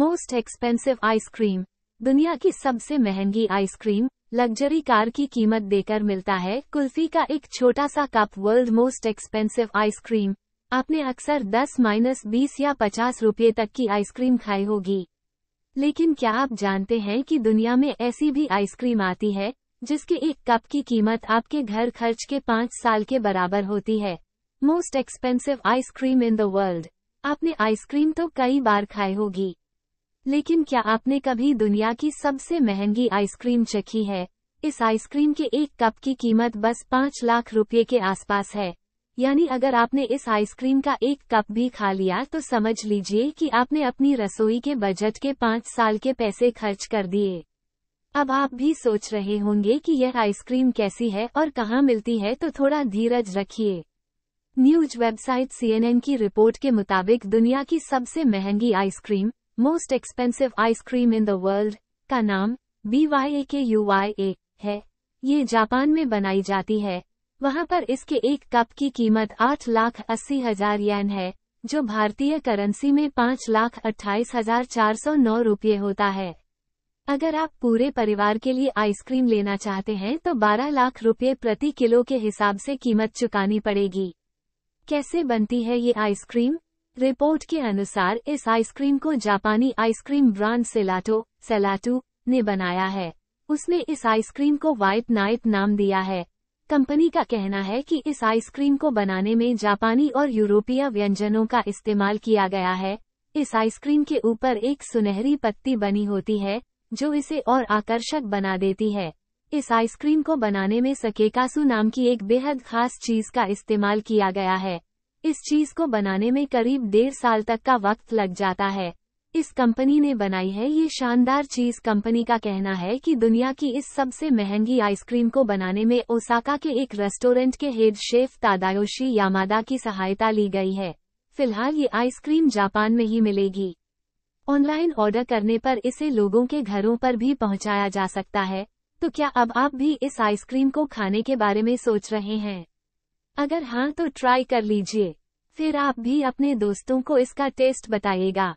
most expensive ice cream दुनिया की सबसे महंगी आइसक्रीम लग्जरी कार की कीमत देकर मिलता है कुल्फी का एक छोटा सा cup world most expensive ice cream आपने अक्सर 10 माइनस बीस या 50 रूपए तक की आइसक्रीम खाई होगी लेकिन क्या आप जानते हैं कि दुनिया में ऐसी भी आइसक्रीम आती है जिसके एक कप की कीमत आपके घर खर्च के पाँच साल के बराबर होती है most expensive ice cream in the world आपने आइसक्रीम तो कई बार खाई होगी लेकिन क्या आपने कभी दुनिया की सबसे महंगी आइसक्रीम चखी है इस आइसक्रीम के एक कप की कीमत बस पाँच लाख रुपए के आसपास है यानी अगर आपने इस आइसक्रीम का एक कप भी खा लिया तो समझ लीजिए कि आपने अपनी रसोई के बजट के पाँच साल के पैसे खर्च कर दिए अब आप भी सोच रहे होंगे कि यह आइसक्रीम कैसी है और कहाँ मिलती है तो थोड़ा धीरज रखिए न्यूज वेबसाइट सीएनएन की रिपोर्ट के मुताबिक दुनिया की सबसे महंगी ice cream most expensive ice cream in the world का नाम बी वाई ए के यू वाई ए है ये जापान में बनाई जाती है वहाँ पर इसके एक कप की कीमत आठ लाख अस्सी हजार येन है जो भारतीय करेंसी में पाँच लाख अट्ठाईस हजार चार सौ नौ रूपये होता है अगर आप पूरे परिवार के लिए आइसक्रीम लेना चाहते हैं तो 12 लाख रुपए प्रति किलो के हिसाब से कीमत चुकानी पड़ेगी कैसे बनती है ये आइसक्रीम रिपोर्ट के अनुसार इस आइसक्रीम को जापानी आइसक्रीम ब्रांड सेलाटो सेलाटू ने बनाया है उसने इस आइसक्रीम को व्हाइट नाइट नाम दिया है कंपनी का कहना है कि इस आइसक्रीम को बनाने में जापानी और यूरोपीय व्यंजनों का इस्तेमाल किया गया है इस आइसक्रीम के ऊपर एक सुनहरी पत्ती बनी होती है जो इसे और आकर्षक बना देती है इस आइसक्रीम को बनाने में सकेकासू नाम की एक बेहद खास चीज का इस्तेमाल किया गया है इस चीज को बनाने में करीब डेढ़ साल तक का वक्त लग जाता है इस कंपनी ने बनाई है ये शानदार चीज कंपनी का कहना है कि दुनिया की इस सबसे महंगी आइसक्रीम को बनाने में ओसाका के एक रेस्टोरेंट के हेड शेफ तादायोशी यामादा की सहायता ली गई है फिलहाल ये आइसक्रीम जापान में ही मिलेगी ऑनलाइन ऑर्डर करने पर इसे लोगों के घरों पर भी पहुंचाया जा सकता है तो क्या अब आप भी इस आइसक्रीम को खाने के बारे में सोच रहे हैं अगर हाँ तो ट्राई कर लीजिए फिर आप भी अपने दोस्तों को इसका टेस्ट बताइएगा